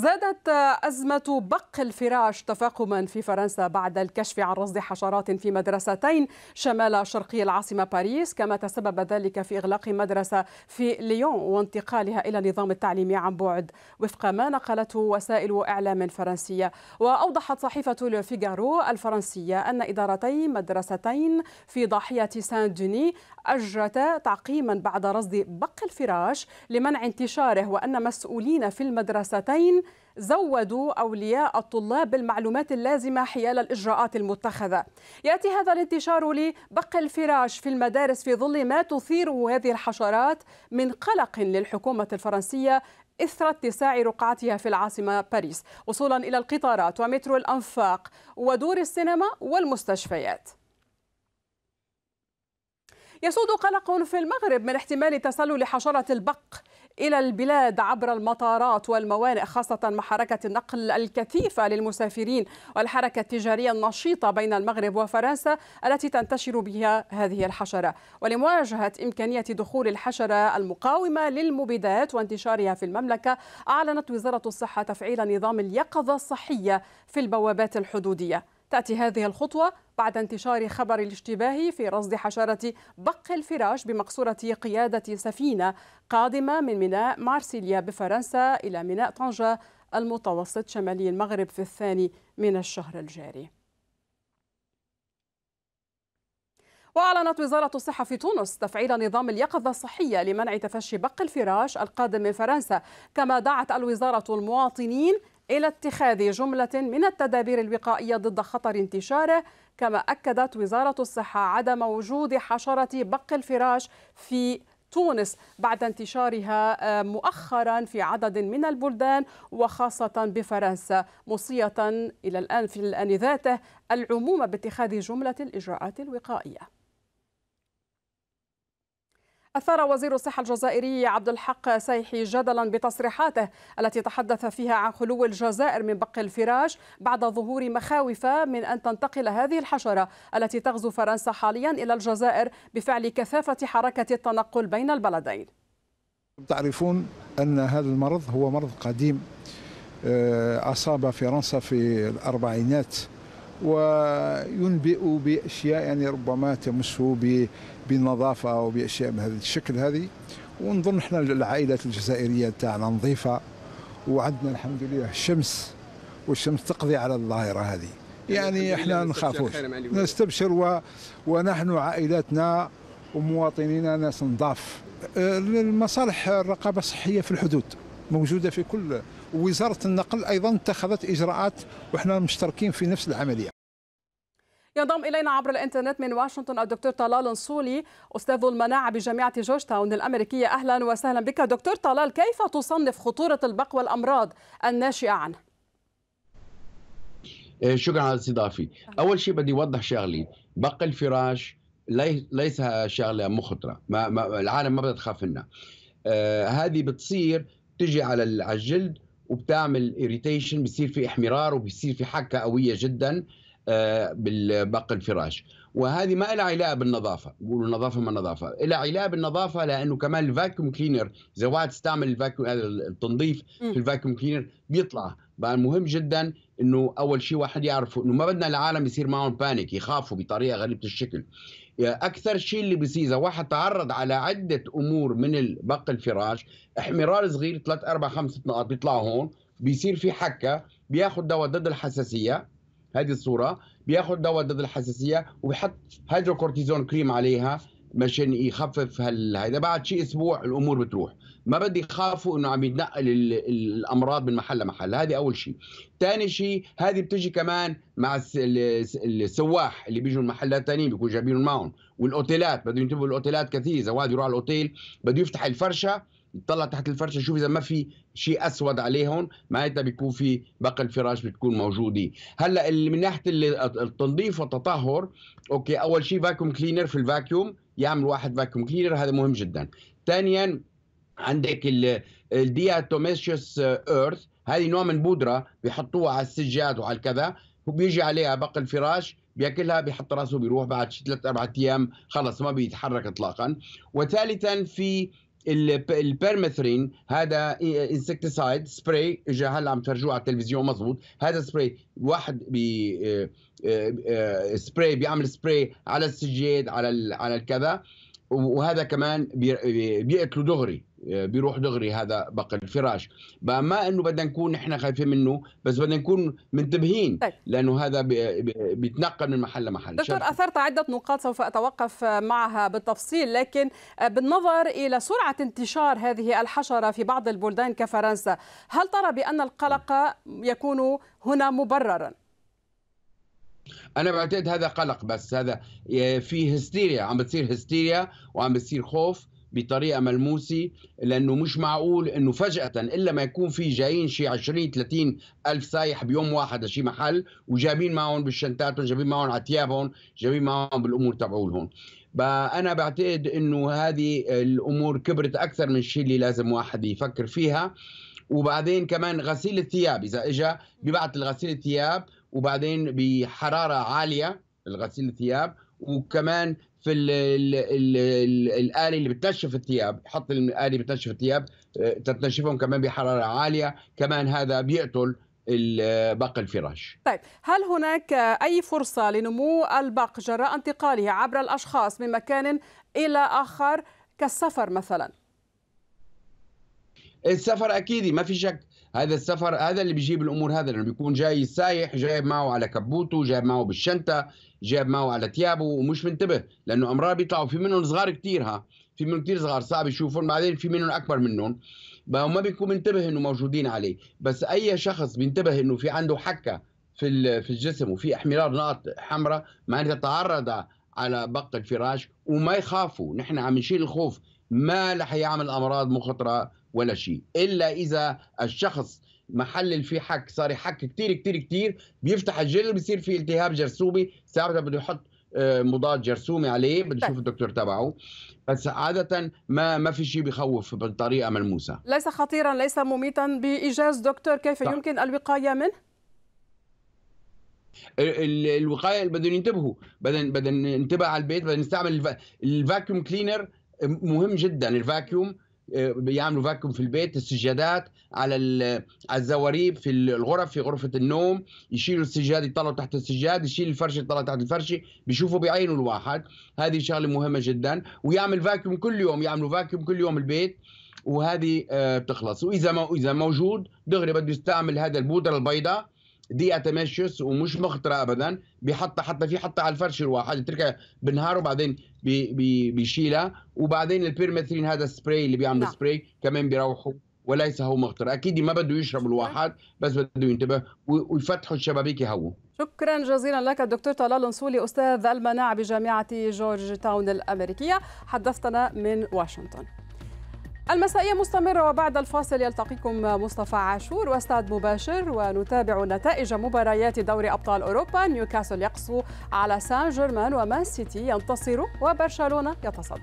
زادت أزمة بق الفراش تفاقما في فرنسا بعد الكشف عن رصد حشرات في مدرستين شمال شرقي العاصمة باريس كما تسبب ذلك في إغلاق مدرسة في ليون وانتقالها إلى نظام التعليم عن بعد وفق ما نقلته وسائل إعلام فرنسية وأوضحت صحيفة لو فيغارو الفرنسية أن إدارتي مدرستين في ضاحية سان دوني أجرتا تعقيما بعد رصد بق الفراش لمنع انتشاره وأن مسؤولين في المدرستين زودوا أولياء الطلاب بالمعلومات اللازمة حيال الإجراءات المتخذة يأتي هذا الانتشار لبق الفراش في المدارس في ظل ما تثيره هذه الحشرات من قلق للحكومة الفرنسية إثر اتساع رقعتها في العاصمة باريس وصولا إلى القطارات ومترو الأنفاق ودور السينما والمستشفيات يسود قلق في المغرب من احتمال تسلل حشرة البق إلى البلاد عبر المطارات والموانئ خاصة مع حركة النقل الكثيفة للمسافرين والحركة التجارية النشيطة بين المغرب وفرنسا التي تنتشر بها هذه الحشرة ولمواجهة إمكانية دخول الحشرة المقاومة للمبيدات وانتشارها في المملكة أعلنت وزارة الصحة تفعيل نظام اليقظة الصحية في البوابات الحدودية تأتي هذه الخطوة بعد انتشار خبر الاشتباه في رصد حشرة بق الفراش بمقصورة قيادة سفينة قادمة من ميناء مارسيليا بفرنسا إلى ميناء طنجة المتوسط شمالي المغرب في الثاني من الشهر الجاري وأعلنت وزارة الصحة في تونس تفعيل نظام اليقظة الصحية لمنع تفشي بق الفراش القادم من فرنسا كما دعت الوزارة المواطنين إلى اتخاذ جملة من التدابير الوقائية ضد خطر انتشاره كما أكدت وزارة الصحة عدم وجود حشرة بق الفراش في تونس بعد انتشارها آه، مؤخرا في عدد من البلدان وخاصة بفرنسا مصية إلى الآن في الآن ذاته العموم باتخاذ جملة الإجراءات الوقائية أثار وزير الصحة الجزائري عبد الحق سيحي جدلا بتصريحاته التي تحدث فيها عن خلو الجزائر من بق الفراش بعد ظهور مخاوف من أن تنتقل هذه الحشرة التي تغزو فرنسا حاليا إلى الجزائر بفعل كثافة حركة التنقل بين البلدين تعرفون أن هذا المرض هو مرض قديم آه، أصاب فرنسا في الأربعينات وينبئ باشياء يعني ربما تمسه بنظافه او باشياء بهذا الشكل هذه ونظن احنا العائلات الجزائريه تاعنا نظيفه وعندنا الحمد لله الشمس والشمس تقضي على الظاهره هذه يعني, يعني احنا نخافوش نستبشر و... ونحن عائلاتنا ومواطنينا ناس نضاف آه، المصالح الرقابه الصحيه في الحدود موجوده في كل وزارة النقل ايضا اتخذت اجراءات واحنا مشتركين في نفس العمليه ينضم الينا عبر الانترنت من واشنطن الدكتور طلال نصولي استاذ المناعه بجامعه جورج تاون الامريكيه اهلا وسهلا بك دكتور طلال كيف تصنف خطوره البق والامراض الناشئه عنه؟ إيه، شكرا على الاستضافه اول شيء بدي اوضح شغلي بق الفراش ليس شغله مخطره ما, ما العالم ما بدها تخاف منها آه هذه بتصير تجي على الجلد وبتعمل اريتيشن بيصير في احمرار وبيصير في حكه قويه جدا آه، بالبق الفراش وهذه ما لها علاقه بالنظافه بيقولوا النظافه ما النظافه لها علاقه بالنظافه لانه كمان الفاكيوم كلينر اذا واحد استعمل الفاكيوم هذا التنظيف في الفاكيوم كلينر بيطلع بقى المهم جدا انه اول شيء واحد يعرف انه ما بدنا العالم يصير معهم بانيك يخافوا بطريقه غريبه الشكل اكثر شيء اللي بيصير اذا واحد تعرض على عده امور من بق الفراش احمرار صغير 3 4 5 نقاط بيطلع هون بيصير في حكه بياخذ دواء ضد الحساسيه هذه الصوره بياخذ دواء ضد الحساسيه وبيحط هيدروكورتيزون كريم عليها مشان يخفف هال ده بعد شيء اسبوع الامور بتروح ما بدي يخافوا انه عم يتنقل الامراض من محل لمحل هذه اول شيء ثاني شيء هذه بتجي كمان مع السواح اللي بيجوا المحلات الثانيين بيكون بيكونوا معهم والاوتيلات بده ينتبهوا الاوتيلات كثير اذا واحد يروح على الاوتيل بده يفتح الفرشه تطلع تحت الفرشه شوف اذا ما في شيء اسود عليهم معناتها بيكون في باقي الفراش بتكون موجوده هلا اللي من ناحيه التنظيف والتطهر اوكي اول شيء فاكيوم كلينر في الفاكيوم يعمل واحد فاكيوم كلينر هذا مهم جدا ثانيا عندك الدياتوميشيوس ايرث هذه نوع من بودره بيحطوها على السجاد وعلى الكذا وبيجي عليها بق الفراش بياكلها بيحط راسه بيروح بعد ثلاث اربع ايام خلص ما بيتحرك اطلاقا وثالثا في البيرمثرين هذا انسكتسايد سبراي اجى هلا عم تفرجوه على التلفزيون مزبوط هذا سبراي واحد بي سبراي آه، آه، آه، بيعمل سبراي على السجاد على على الكذا وهذا كمان بيقتلوا دغري آه، بيروح دغري هذا بقى الفراش ما انه بدنا نكون احنا خايفين منه بس بدنا نكون منتبهين طيب. لانه هذا بيتنقل من محل لمحل دكتور شرح. اثرت عده نقاط سوف اتوقف معها بالتفصيل لكن بالنظر الى سرعه انتشار هذه الحشره في بعض البلدان كفرنسا هل ترى بان القلق يكون هنا مبررا انا بعتقد هذا قلق بس هذا آه، في هستيريا عم بتصير هستيريا وعم بتصير خوف بطريقه ملموسه لانه مش معقول انه فجاه الا ما يكون في جايين شي 20 30 الف سايح بيوم واحد لشي محل وجايبين معهم بالشنتات جايبين معهم على ثيابهم جايبين معهم بالامور تبعولهم فانا بعتقد انه هذه الامور كبرت اكثر من الشيء اللي لازم واحد يفكر فيها وبعدين كمان غسيل الثياب اذا اجى ببعث الغسيل الثياب وبعدين بحراره عاليه الغسيل الثياب وكمان في ال ال الـ الـ الاله اللي بتنشف الثياب حط الاله اللي بتنشف الثياب آه، تتنشفهم كمان بحراره عاليه كمان هذا بيقتل باقي الفراش طيب هل هناك أي فرصة لنمو البق جراء انتقاله عبر الأشخاص من مكان إلى آخر كالسفر مثلا السفر أكيد ما في شك هذا السفر هذا اللي بيجيب الامور هذا لانه بيكون جاي سايح جايب معه على كبوته جايب معه بالشنطه جايب معه على ثيابه ومش منتبه لانه امرار بيطلعوا في منهم صغار كثير ها في منهم كثير صغار صعب يشوفهم بعدين في منهم اكبر منهم وما بيكون منتبه انه موجودين عليه بس اي شخص بينتبه انه في عنده حكه في في الجسم وفي احمرار نقط حمراء معناتها تعرض على بق الفراش وما يخافوا نحن عم نشيل الخوف ما رح يعمل امراض مخطره ولا شيء الا اذا الشخص محلل فيه حك صار يحك كثير كثير كثير بيفتح الجلد بيصير فيه التهاب جرثومي ساعتها بده يحط آه، مضاد جرثومي عليه بده طيب. يشوف الدكتور تبعه بس عادة ما ما في شيء بخوف بطريقة ملموسة ليس خطيرا ليس مميتا بإيجاز دكتور كيف طبعا. يمكن الوقاية منه؟ الوقايه بدهم ينتبهوا بدهم بدهم ننتبه على البيت بدهم نستعمل الفاكيوم كلينر مهم جدا الفاكيوم بيعملوا آه، فاكيوم في البيت السجادات على الزواريب في الغرف في غرفه النوم يشيلوا السجاد يطلعوا تحت السجاد يشيل الفرشه يطلع تحت الفرشه بيشوفوا بعينه الواحد هذه شغله مهمه جدا ويعمل فاكيوم كل يوم يعملوا فاكيوم كل يوم البيت وهذه بتخلص آه، واذا ما اذا موجود دغري بده يستعمل هذا البودره البيضاء دقيقه تماشيوس ومش مخطره ابدا بيحط حتى في حطها على الفرش الواحد يتركها بالنهار وبعدين بي بي بيشيلها وبعدين البيرمethrin هذا السبراي اللي بيعمل نعم. سبراي كمان بيروحوا وليس هو مخطر اكيد ما بده يشرب الواحد بس بده ينتبه ويفتحوا الشبابيك هو شكرا جزيلا لك الدكتور طلال نصولي استاذ المناعه بجامعه جورج تاون الامريكيه حدثتنا من واشنطن المسائية مستمرة وبعد الفاصل يلتقيكم مصطفى عاشور واستاذ مباشر ونتابع نتائج مباريات دوري أبطال أوروبا نيوكاسل يقسو على سان جيرمان ومان سيتي ينتصر وبرشلونة يتصدر